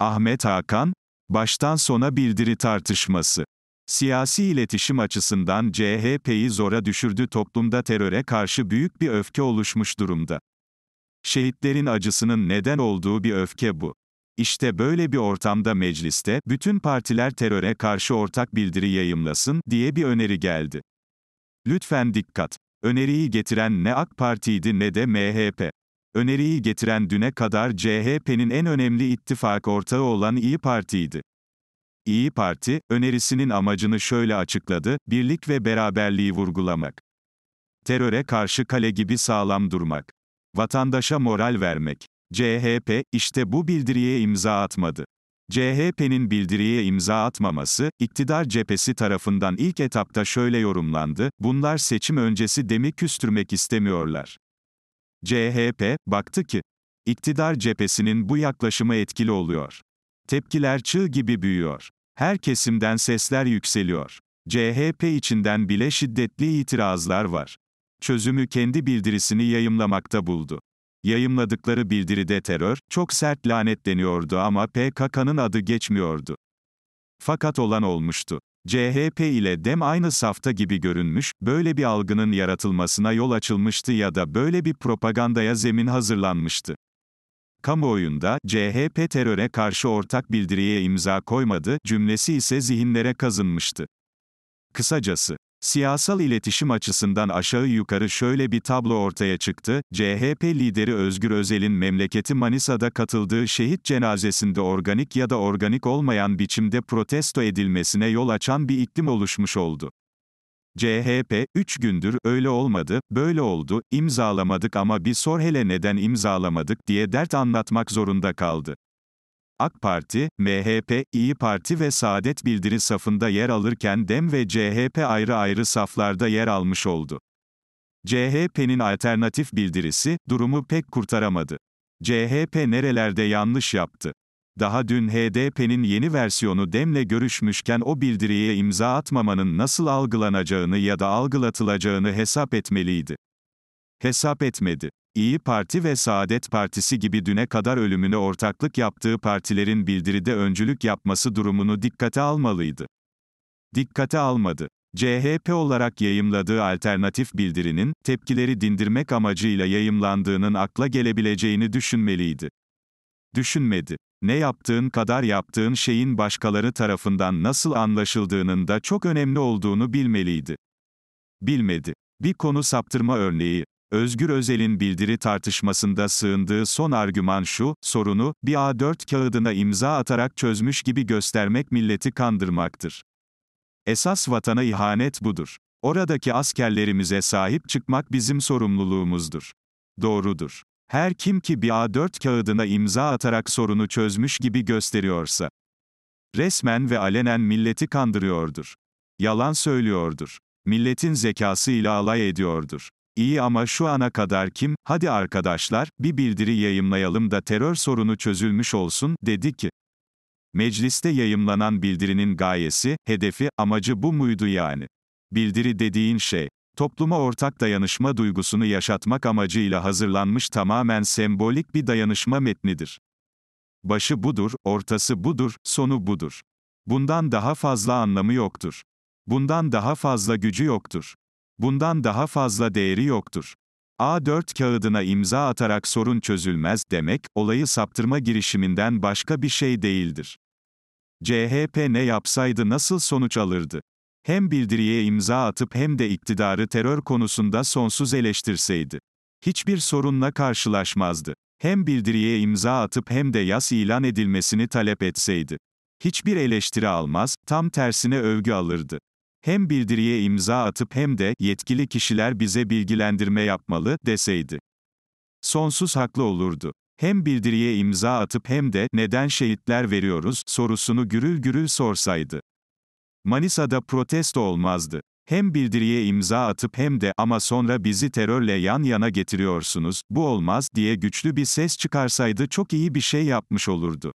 Ahmet Hakan, baştan sona bildiri tartışması. Siyasi iletişim açısından CHP'yi zora düşürdü toplumda teröre karşı büyük bir öfke oluşmuş durumda. Şehitlerin acısının neden olduğu bir öfke bu. İşte böyle bir ortamda mecliste, bütün partiler teröre karşı ortak bildiri yayımlasın, diye bir öneri geldi. Lütfen dikkat! Öneriyi getiren ne AK Parti'ydi ne de MHP. Öneriyi getiren düne kadar CHP'nin en önemli ittifak ortağı olan İyi Parti'ydi. İyi Parti, önerisinin amacını şöyle açıkladı, birlik ve beraberliği vurgulamak. Teröre karşı kale gibi sağlam durmak. Vatandaşa moral vermek. CHP, işte bu bildiriye imza atmadı. CHP'nin bildiriye imza atmaması, iktidar cephesi tarafından ilk etapta şöyle yorumlandı, bunlar seçim öncesi demi küstürmek istemiyorlar. CHP, baktı ki, iktidar cephesinin bu yaklaşımı etkili oluyor. Tepkiler çığ gibi büyüyor. Her kesimden sesler yükseliyor. CHP içinden bile şiddetli itirazlar var. Çözümü kendi bildirisini yayımlamakta buldu. Yayımladıkları bildiride terör, çok sert lanetleniyordu ama PKK'nın adı geçmiyordu. Fakat olan olmuştu. CHP ile DEM aynı safta gibi görünmüş, böyle bir algının yaratılmasına yol açılmıştı ya da böyle bir propagandaya zemin hazırlanmıştı. Kamuoyunda, CHP teröre karşı ortak bildiriye imza koymadı, cümlesi ise zihinlere kazınmıştı. Kısacası, Siyasal iletişim açısından aşağı yukarı şöyle bir tablo ortaya çıktı. CHP lideri Özgür Özel'in memleketi Manisa'da katıldığı şehit cenazesinde organik ya da organik olmayan biçimde protesto edilmesine yol açan bir iklim oluşmuş oldu. CHP, 3 gündür, öyle olmadı, böyle oldu, imzalamadık ama bir sor hele neden imzalamadık diye dert anlatmak zorunda kaldı. AK Parti, MHP, İyi Parti ve Saadet Bildiri safında yer alırken DEM ve CHP ayrı ayrı saflarda yer almış oldu. CHP'nin alternatif bildirisi, durumu pek kurtaramadı. CHP nerelerde yanlış yaptı? Daha dün HDP'nin yeni versiyonu DEM'le görüşmüşken o bildiriye imza atmamanın nasıl algılanacağını ya da algılatılacağını hesap etmeliydi. Hesap etmedi. İyi Parti ve Saadet Partisi gibi düne kadar ölümüne ortaklık yaptığı partilerin bildiride öncülük yapması durumunu dikkate almalıydı. Dikkate almadı. CHP olarak yayımladığı alternatif bildirinin, tepkileri dindirmek amacıyla yayımlandığının akla gelebileceğini düşünmeliydi. Düşünmedi. Ne yaptığın kadar yaptığın şeyin başkaları tarafından nasıl anlaşıldığının da çok önemli olduğunu bilmeliydi. Bilmedi. Bir konu saptırma örneği, Özgür Özel'in bildiri tartışmasında sığındığı son argüman şu, sorunu, bir A4 kağıdına imza atarak çözmüş gibi göstermek milleti kandırmaktır. Esas vatana ihanet budur. Oradaki askerlerimize sahip çıkmak bizim sorumluluğumuzdur. Doğrudur. Her kim ki bir A4 kağıdına imza atarak sorunu çözmüş gibi gösteriyorsa, resmen ve alenen milleti kandırıyordur. Yalan söylüyordur. Milletin zekası ile alay ediyordur. İyi ama şu ana kadar kim, hadi arkadaşlar, bir bildiri yayımlayalım da terör sorunu çözülmüş olsun, dedi ki. Mecliste yayımlanan bildirinin gayesi, hedefi, amacı bu muydu yani? Bildiri dediğin şey, topluma ortak dayanışma duygusunu yaşatmak amacıyla hazırlanmış tamamen sembolik bir dayanışma metnidir. Başı budur, ortası budur, sonu budur. Bundan daha fazla anlamı yoktur. Bundan daha fazla gücü yoktur. Bundan daha fazla değeri yoktur. A4 kağıdına imza atarak sorun çözülmez demek, olayı saptırma girişiminden başka bir şey değildir. CHP ne yapsaydı nasıl sonuç alırdı? Hem bildiriye imza atıp hem de iktidarı terör konusunda sonsuz eleştirseydi. Hiçbir sorunla karşılaşmazdı. Hem bildiriye imza atıp hem de yas ilan edilmesini talep etseydi. Hiçbir eleştiri almaz, tam tersine övgü alırdı hem bildiriye imza atıp hem de yetkili kişiler bize bilgilendirme yapmalı deseydi. Sonsuz haklı olurdu. Hem bildiriye imza atıp hem de neden şehitler veriyoruz sorusunu gürül gürül sorsaydı. Manisa'da protesto olmazdı. Hem bildiriye imza atıp hem de ama sonra bizi terörle yan yana getiriyorsunuz, bu olmaz diye güçlü bir ses çıkarsaydı çok iyi bir şey yapmış olurdu.